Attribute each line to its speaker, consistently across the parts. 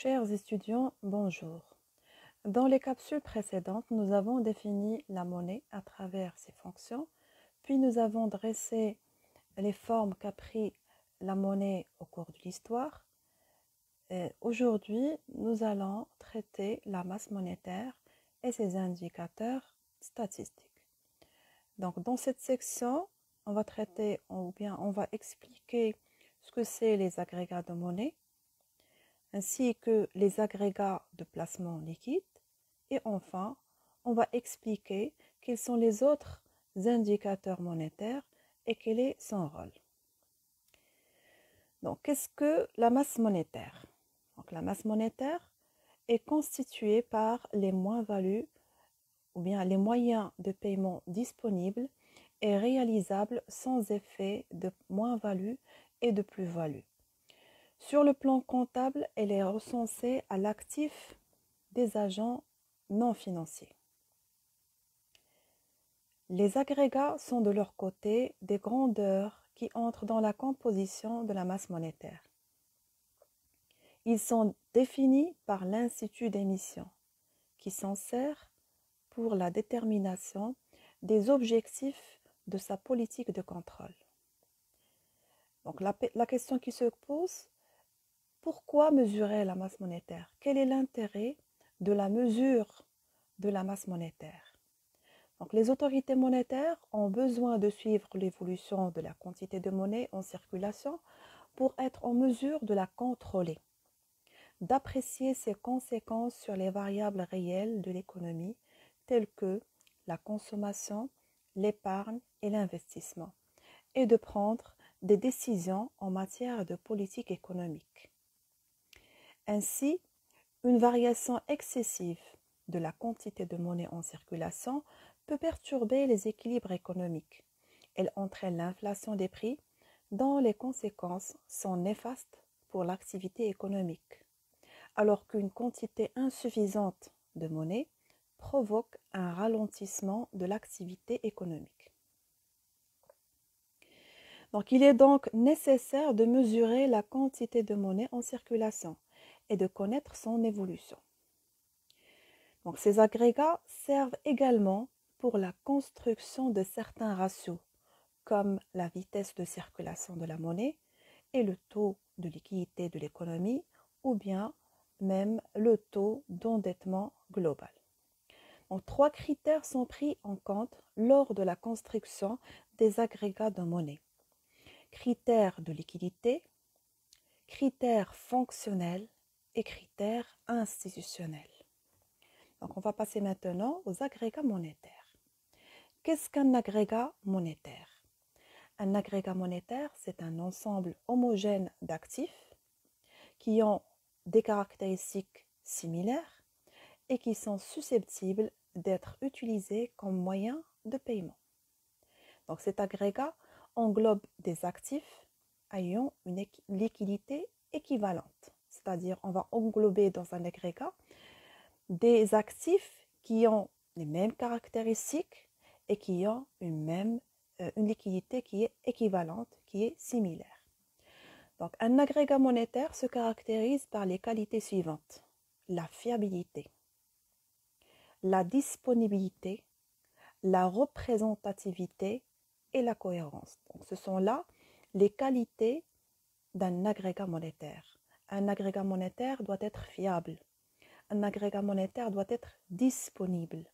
Speaker 1: Chers étudiants, bonjour. Dans les capsules précédentes, nous avons défini la monnaie à travers ses fonctions, puis nous avons dressé les formes qu'a pris la monnaie au cours de l'histoire. Aujourd'hui, nous allons traiter la masse monétaire et ses indicateurs statistiques. Donc, dans cette section, on va traiter ou bien on va expliquer ce que c'est les agrégats de monnaie, ainsi que les agrégats de placement liquide. Et enfin, on va expliquer quels sont les autres indicateurs monétaires et quel est son rôle. Donc, qu'est-ce que la masse monétaire Donc, la masse monétaire est constituée par les moins-values ou bien les moyens de paiement disponibles et réalisables sans effet de moins-value et de plus-value. Sur le plan comptable, elle est recensée à l'actif des agents non financiers. Les agrégats sont de leur côté des grandeurs qui entrent dans la composition de la masse monétaire. Ils sont définis par l'Institut d'émission, qui s'en sert pour la détermination des objectifs de sa politique de contrôle. Donc la, la question qui se pose, pourquoi mesurer la masse monétaire Quel est l'intérêt de la mesure de la masse monétaire Donc les autorités monétaires ont besoin de suivre l'évolution de la quantité de monnaie en circulation pour être en mesure de la contrôler, d'apprécier ses conséquences sur les variables réelles de l'économie telles que la consommation, l'épargne et l'investissement, et de prendre des décisions en matière de politique économique. Ainsi, une variation excessive de la quantité de monnaie en circulation peut perturber les équilibres économiques. Elle entraîne l'inflation des prix dont les conséquences sont néfastes pour l'activité économique, alors qu'une quantité insuffisante de monnaie provoque un ralentissement de l'activité économique. Donc il est donc nécessaire de mesurer la quantité de monnaie en circulation et de connaître son évolution. Donc, ces agrégats servent également pour la construction de certains ratios, comme la vitesse de circulation de la monnaie et le taux de liquidité de l'économie, ou bien même le taux d'endettement global. trois critères sont pris en compte lors de la construction des agrégats de monnaie. Critères de liquidité, critères fonctionnels critères institutionnels. Donc on va passer maintenant aux agrégats monétaires. Qu'est-ce qu'un agrégat monétaire Un agrégat monétaire, c'est un ensemble homogène d'actifs qui ont des caractéristiques similaires et qui sont susceptibles d'être utilisés comme moyen de paiement. Donc cet agrégat englobe des actifs ayant une liquidité équivalente c'est-à-dire on va englober dans un agrégat des actifs qui ont les mêmes caractéristiques et qui ont une même euh, une liquidité qui est équivalente, qui est similaire. Donc un agrégat monétaire se caractérise par les qualités suivantes la fiabilité, la disponibilité, la représentativité et la cohérence. ce sont là les qualités d'un agrégat monétaire. Un agrégat monétaire doit être fiable. Un agrégat monétaire doit être disponible.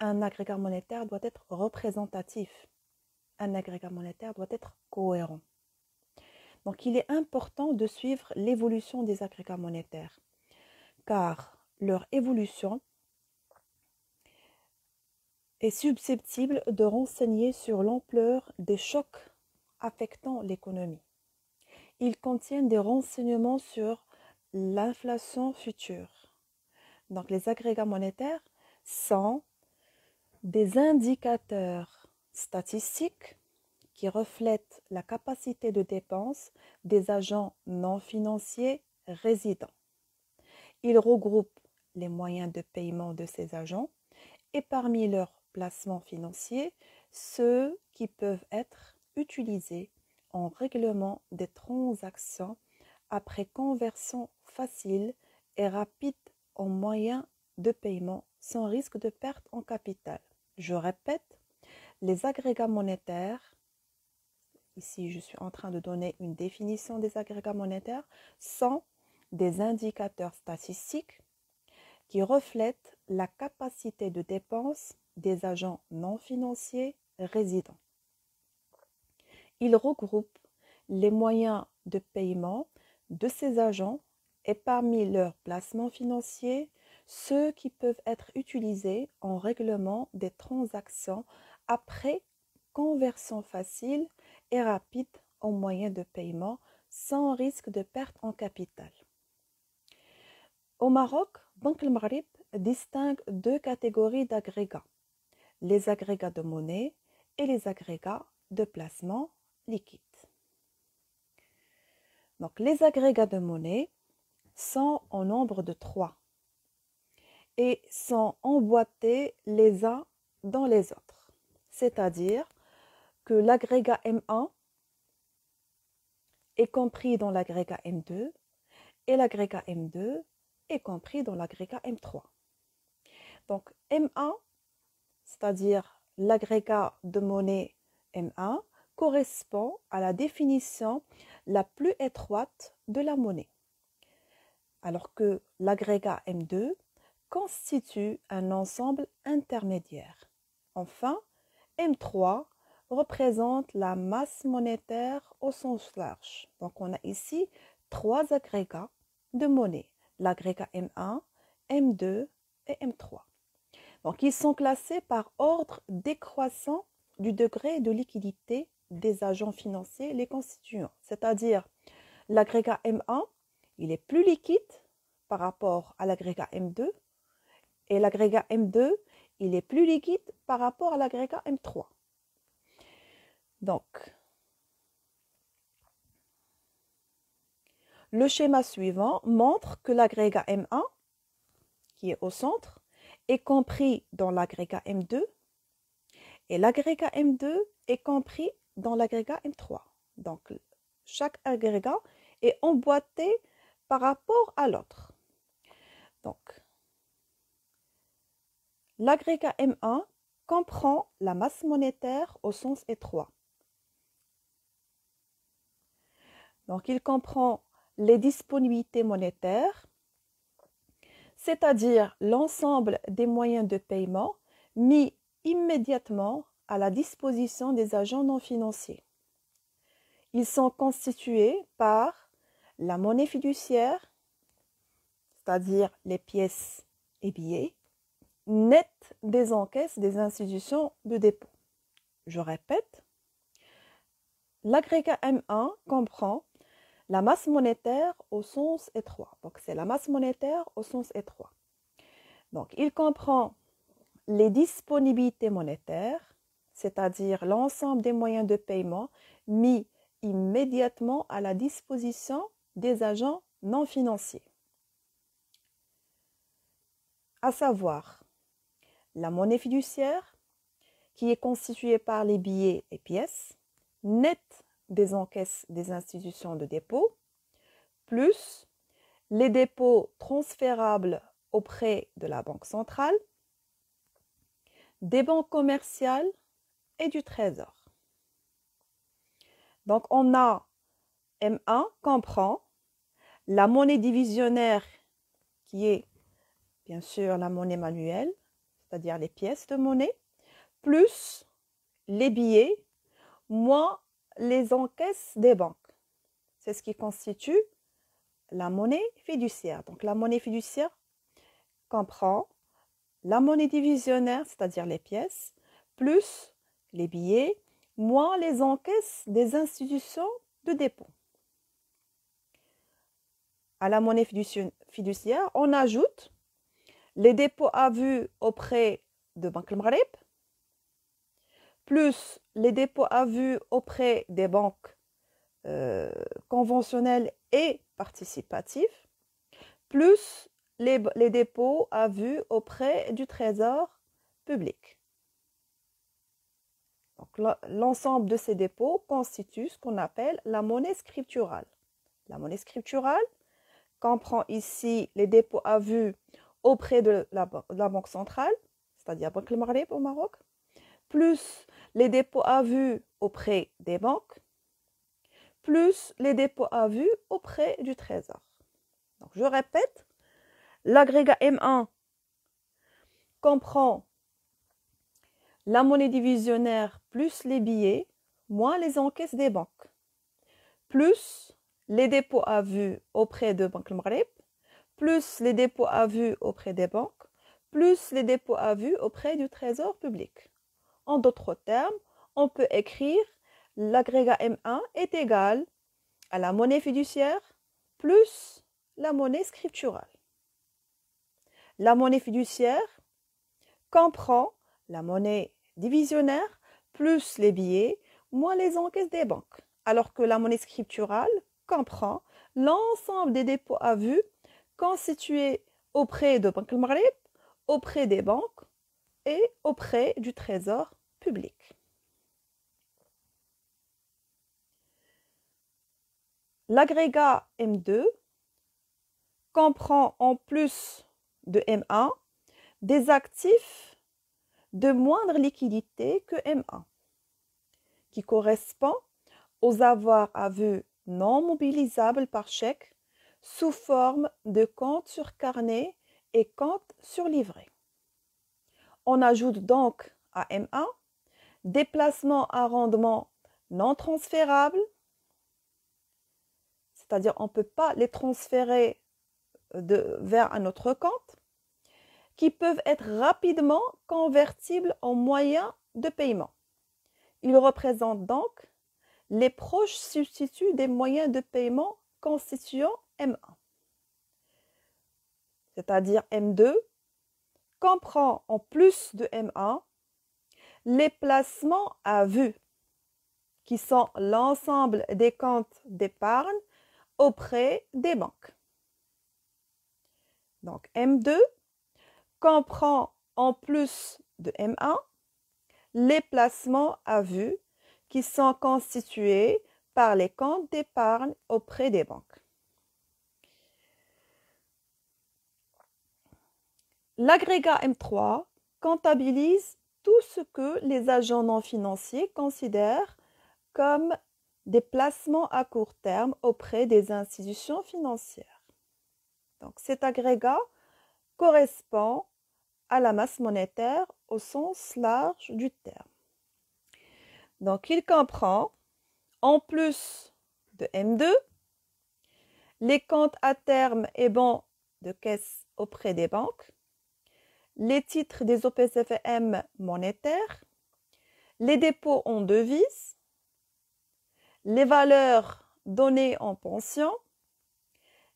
Speaker 1: Un agrégat monétaire doit être représentatif. Un agrégat monétaire doit être cohérent. Donc il est important de suivre l'évolution des agrégats monétaires, car leur évolution est susceptible de renseigner sur l'ampleur des chocs affectant l'économie. Ils contiennent des renseignements sur l'inflation future. Donc les agrégats monétaires sont des indicateurs statistiques qui reflètent la capacité de dépense des agents non financiers résidents. Ils regroupent les moyens de paiement de ces agents et parmi leurs placements financiers, ceux qui peuvent être utilisés en règlement des transactions après conversion facile et rapide en moyen de paiement sans risque de perte en capital. Je répète, les agrégats monétaires, ici je suis en train de donner une définition des agrégats monétaires, sont des indicateurs statistiques qui reflètent la capacité de dépense des agents non financiers résidents. Il regroupe les moyens de paiement de ses agents et parmi leurs placements financiers, ceux qui peuvent être utilisés en règlement des transactions après conversion facile et rapide en moyens de paiement sans risque de perte en capital. Au Maroc, Banque le Marib distingue deux catégories d'agrégats les agrégats de monnaie et les agrégats de placement liquide. Donc les agrégats de monnaie sont en nombre de trois et sont emboîtés les uns dans les autres. C'est-à-dire que l'agrégat M1 est compris dans l'agrégat M2 et l'agrégat M2 est compris dans l'agrégat M3. Donc M1, c'est-à-dire l'agrégat de monnaie M1, correspond à la définition la plus étroite de la monnaie, alors que l'agrégat M2 constitue un ensemble intermédiaire. Enfin, M3 représente la masse monétaire au sens large. Donc on a ici trois agrégats de monnaie, l'agrégat M1, M2 et M3. Donc ils sont classés par ordre décroissant du degré de liquidité des agents financiers les constituants. C'est-à-dire, l'agrégat M1, il est plus liquide par rapport à l'agrégat M2 et l'agrégat M2, il est plus liquide par rapport à l'agrégat M3. Donc, le schéma suivant montre que l'agrégat M1, qui est au centre, est compris dans l'agrégat M2 et l'agrégat M2 est compris dans l'agrégat M3. Donc, chaque agrégat est emboîté par rapport à l'autre. Donc, l'agrégat M1 comprend la masse monétaire au sens étroit. Donc, il comprend les disponibilités monétaires, c'est-à-dire l'ensemble des moyens de paiement mis immédiatement à la disposition des agents non financiers. Ils sont constitués par la monnaie fiduciaire, c'est-à-dire les pièces et billets, nettes des encaisses des institutions de dépôt. Je répète, l'agrégat M1 comprend la masse monétaire au sens étroit. Donc c'est la masse monétaire au sens étroit. Donc il comprend les disponibilités monétaires, c'est-à-dire l'ensemble des moyens de paiement mis immédiatement à la disposition des agents non financiers. À savoir, la monnaie fiduciaire, qui est constituée par les billets et pièces, net des encaisses des institutions de dépôt, plus les dépôts transférables auprès de la Banque centrale, des banques commerciales et du trésor. Donc on a M1 comprend la monnaie divisionnaire qui est bien sûr la monnaie manuelle, c'est-à-dire les pièces de monnaie, plus les billets, moins les encaisses des banques. C'est ce qui constitue la monnaie fiduciaire. Donc la monnaie fiduciaire comprend la monnaie divisionnaire, c'est-à-dire les pièces, plus les billets, moins les encaisses des institutions de dépôt. À la monnaie fiduciaire, on ajoute les dépôts à vue auprès de Banque Maghreb, plus les dépôts à vue auprès des banques euh, conventionnelles et participatives, plus les dépôts à vue auprès du Trésor public l'ensemble de ces dépôts constitue ce qu'on appelle la monnaie scripturale. La monnaie scripturale comprend ici les dépôts à vue auprès de la, Banque centrale, c'est-à-dire Banque pour au Maroc, plus les dépôts à vue auprès des banques, plus les dépôts à vue auprès du Trésor. Donc je répète, l'agrégat M1 comprend la monnaie divisionnaire plus les billets, moins les encaisses des banques, plus les dépôts à vue auprès de Banque Maghreb, plus les dépôts à vue auprès des banques, plus les dépôts à vue auprès du Trésor public. En d'autres termes, on peut écrire l'agrégat M1 est égal à la monnaie fiduciaire plus la monnaie scripturale. La monnaie fiduciaire comprend la monnaie divisionnaire plus les billets moins les encaisses des banques, alors que la monnaie scripturale comprend l'ensemble des dépôts à vue constitués auprès de Banque Marip, auprès des banques et auprès du trésor public. L'agrégat M2 comprend en plus de M1 des actifs de moindre liquidité que M1, qui correspond aux avoirs à vue non mobilisables par chèque sous forme de compte sur carnet et compte sur livret. On ajoute donc à M1 déplacement à rendement non transférables, c'est-à-dire on ne peut pas les transférer vers un autre compte, qui peuvent être rapidement convertibles en moyens de paiement. Ils représentent donc les proches substituts des moyens de paiement constituant M1. C'est-à-dire M2 comprend en plus de M1 les placements à vue, qui sont l'ensemble des comptes d'épargne auprès des banques. Donc M2 comprend en plus de M1 les placements à vue qui sont constitués par les comptes d'épargne auprès des banques. L'agrégat M3 comptabilise tout ce que les agents non financiers considèrent comme des placements à court terme auprès des institutions financières. Donc cet agrégat correspond à la masse monétaire au sens large du terme. Donc il comprend, en plus de M2, les comptes à terme et bons de caisse auprès des banques, les titres des OPCFM monétaires, les dépôts en devises, les valeurs données en pension,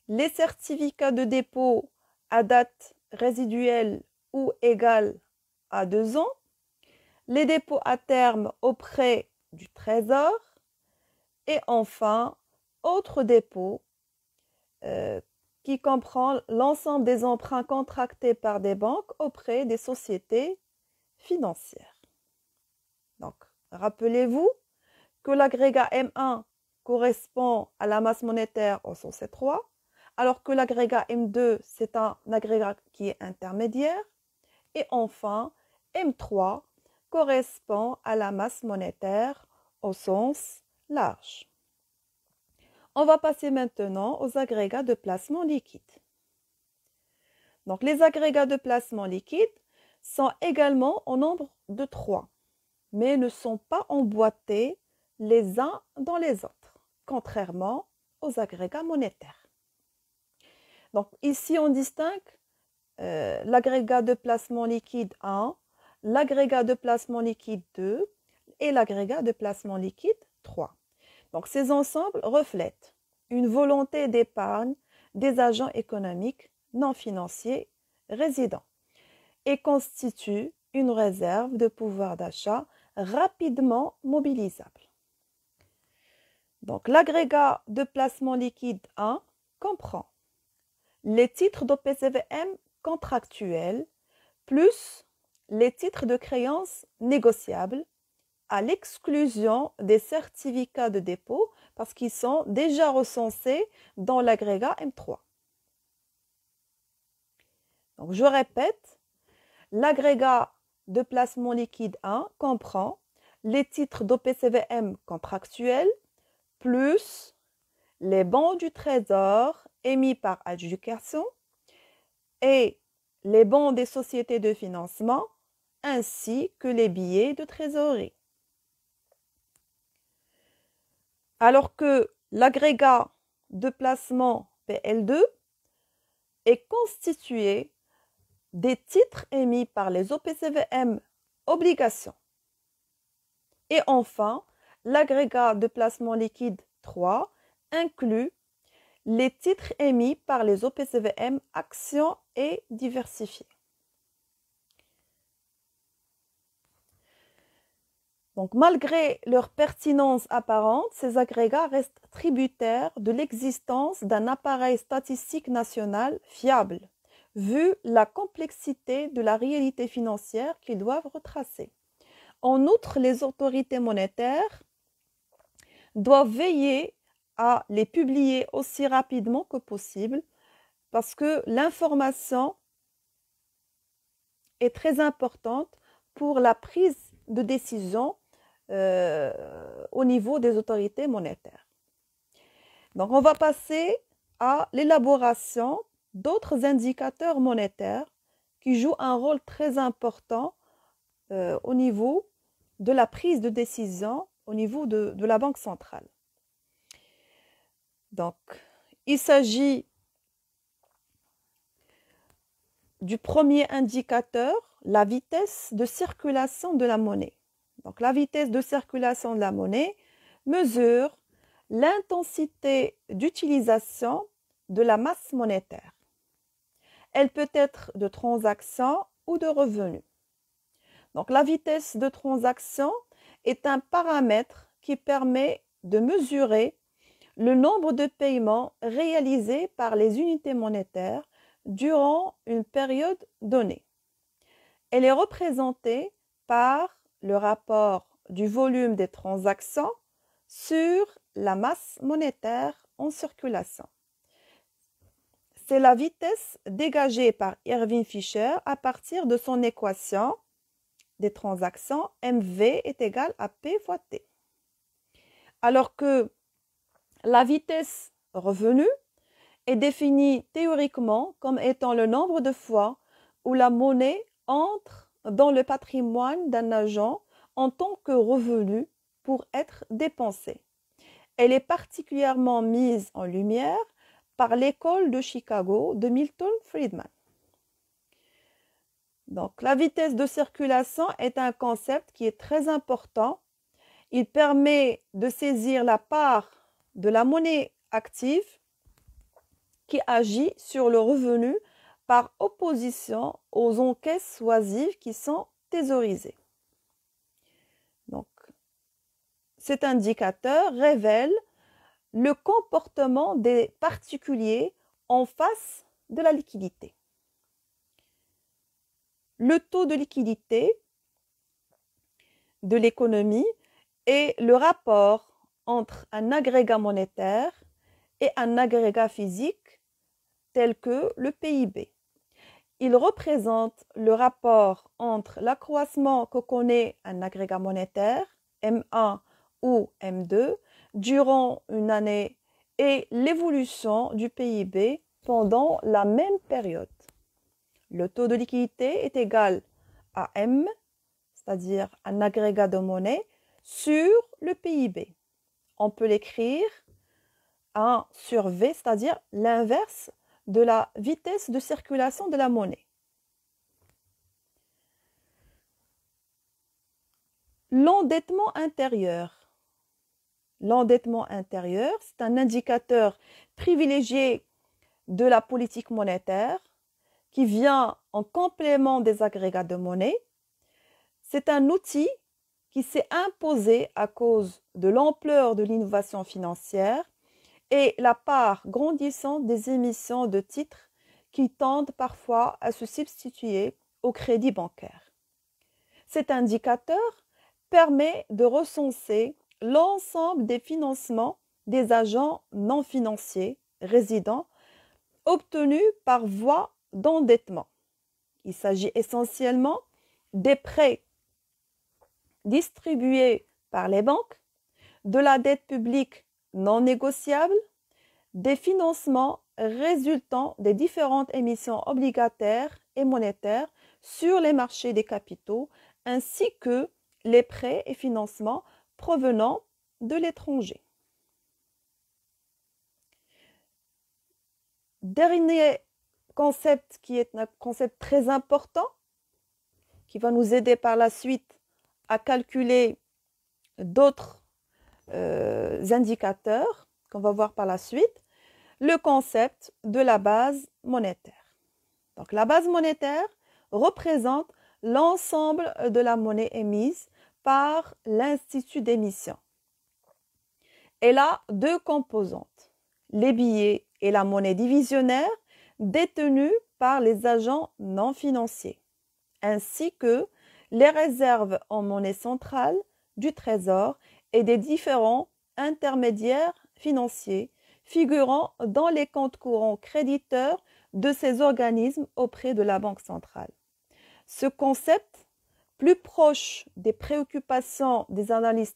Speaker 1: les certificats de dépôt à date résiduelle ou égale à deux ans, les dépôts à terme auprès du Trésor et enfin autres dépôts euh, qui comprend l'ensemble des emprunts contractés par des banques auprès des sociétés financières. Donc, rappelez-vous que l'agrégat M1 correspond à la masse monétaire en C3, alors que l'agrégat M2, c'est un agrégat qui est intermédiaire. Et enfin, M3 correspond à la masse monétaire au sens large. On va passer maintenant aux agrégats de placement liquide. Donc les agrégats de placement liquide sont également au nombre de trois, mais ne sont pas emboîtés les uns dans les autres, contrairement aux agrégats monétaires. Donc ici, on distingue euh, l'agrégat de placement liquide 1, l'agrégat de placement liquide 2 et l'agrégat de placement liquide 3. Donc ces ensembles reflètent une volonté d'épargne des agents économiques non financiers résidents et constituent une réserve de pouvoir d'achat rapidement mobilisable. Donc l'agrégat de placement liquide 1 comprend les titres d'OPCVM contractuels plus les titres de créances négociables à l'exclusion des certificats de dépôt parce qu'ils sont déjà recensés dans l'agrégat M3. Donc, je répète, l'agrégat de placement liquide 1 comprend les titres d'OPCVM contractuels plus les bons du trésor émis par adjudication et les bons des sociétés de financement ainsi que les billets de trésorerie. Alors que l'agrégat de placement PL2 est constitué des titres émis par les OPCVM obligations. Et enfin, l'agrégat de placement liquide 3 inclut les titres émis par les OPCVM actions et diversifiés. Donc, malgré leur pertinence apparente, ces agrégats restent tributaires de l'existence d'un appareil statistique national fiable, vu la complexité de la réalité financière qu'ils doivent retracer. En outre, les autorités monétaires doivent veiller à les publier aussi rapidement que possible parce que l'information est très importante pour la prise de décision euh, au niveau des autorités monétaires. Donc on va passer à l'élaboration d'autres indicateurs monétaires qui jouent un rôle très important euh, au niveau de la prise de décision au niveau de la Banque centrale. Donc, il s'agit du premier indicateur, la vitesse de circulation de la monnaie. Donc, la vitesse de circulation de la monnaie mesure l'intensité d'utilisation de la masse monétaire. Elle peut être de transactions ou de revenus. Donc la vitesse de transaction est un paramètre qui permet de mesurer le nombre de paiements réalisés par les unités monétaires durant une période donnée. Elle est représentée par le rapport du volume des transactions sur la masse monétaire en circulation. C'est la vitesse dégagée par Irving Fisher à partir de son équation des transactions MV est égale à P fois T. Alors que la vitesse revenue est définie théoriquement comme étant le nombre de fois où la monnaie entre dans le patrimoine d'un agent en tant que revenu pour être dépensé. Elle est particulièrement mise en lumière par l'école de Chicago de Milton Friedman. Donc la vitesse de circulation est un concept qui est très important. Il permet de saisir la part de la monnaie active qui agit sur le revenu par opposition aux encaisses oisives qui sont thésaurisées. Donc, cet indicateur révèle le comportement des particuliers en face de la liquidité. Le taux de liquidité de l'économie et le rapport entre un agrégat monétaire et un agrégat physique tel que le PIB. Il représente le rapport entre l'accroissement que connaît un agrégat monétaire, M1 ou M2, durant une année et l'évolution du PIB pendant la même période. Le taux de liquidité est égal à M, c'est-à-dire un agrégat de monnaie, sur le PIB on peut l'écrire 1 sur V, c'est-à-dire l'inverse de la vitesse de circulation de la monnaie. L'endettement intérieur. L'endettement intérieur, c'est un indicateur privilégié de la politique monétaire qui vient en complément des agrégats de monnaie. C'est un outil qui s'est imposée à cause de l'ampleur de l'innovation financière et la part grandissante des émissions de titres qui tendent parfois à se substituer au crédit bancaire. Cet indicateur permet de recenser l'ensemble des financements des agents non financiers résidents obtenus par voie d'endettement. Il s'agit essentiellement des prêts Distribués par les banques, de la dette publique non négociable, des financements résultant des différentes émissions obligataires et monétaires sur les marchés des capitaux, ainsi que les prêts et financements provenant de l'étranger. Dernier concept qui est un concept très important, qui va nous aider par la suite à calculer d'autres euh, indicateurs qu'on va voir par la suite, le concept de la base monétaire. Donc la base monétaire représente l'ensemble de la monnaie émise par l'institut d'émission. Elle a deux composantes, les billets et la monnaie divisionnaire détenus par les agents non financiers, ainsi que les réserves en monnaie centrale du Trésor et des différents intermédiaires financiers figurant dans les comptes courants créditeurs de ces organismes auprès de la Banque centrale. Ce concept, plus proche des préoccupations des analystes